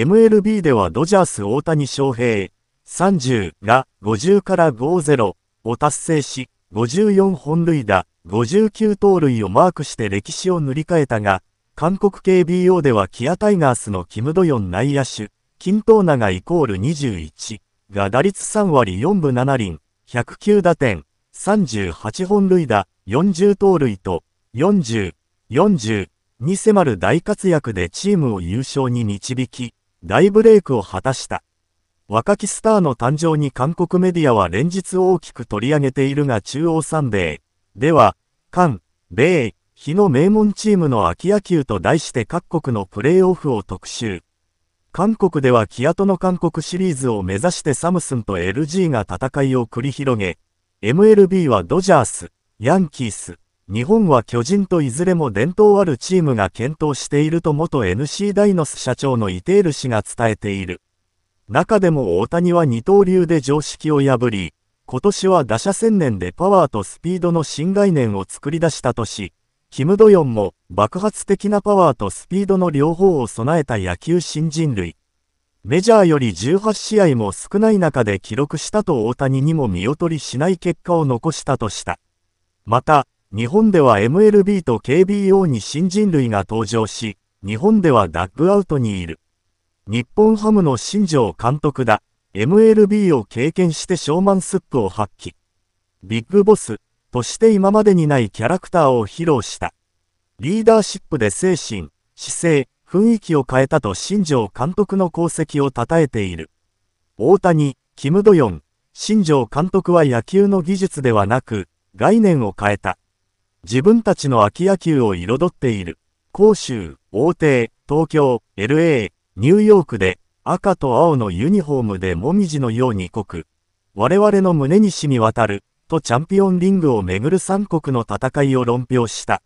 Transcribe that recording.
MLB ではドジャース大谷翔平30が50から50を達成し、54本塁打、59盗塁をマークして歴史を塗り替えたが、韓国 KBO ではキアタイガースのキム・ドヨン内野手、キントーナがイコール21が打率3割4分7厘、109打点、38本塁打、40盗塁と、40、40に迫る大活躍でチームを優勝に導き、大ブレイクを果たした。若きスターの誕生に韓国メディアは連日大きく取り上げているが中央三米では、韓、米、日の名門チームの秋野球と題して各国のプレーオフを特集。韓国ではキアとの韓国シリーズを目指してサムスンと LG が戦いを繰り広げ、MLB はドジャース、ヤンキース、日本は巨人といずれも伝統あるチームが検討していると元 NC ダイノス社長のイテール氏が伝えている。中でも大谷は二刀流で常識を破り、今年は打者専念でパワーとスピードの新概念を作り出したとし、キム・ドヨンも爆発的なパワーとスピードの両方を備えた野球新人類。メジャーより18試合も少ない中で記録したと大谷にも見劣りしない結果を残したとした。また、日本では MLB と KBO に新人類が登場し、日本ではダッグアウトにいる。日本ハムの新庄監督だ。MLB を経験してショーマンスップを発揮。ビッグボスとして今までにないキャラクターを披露した。リーダーシップで精神、姿勢、雰囲気を変えたと新庄監督の功績を称えている。大谷、キム・ドヨン、新庄監督は野球の技術ではなく、概念を変えた。自分たちの秋野球を彩っている。広州、大帝、東京、LA、ニューヨークで赤と青のユニフォームでもみじのように濃く、我々の胸に染み渡る、とチャンピオンリングをめぐる三国の戦いを論評した。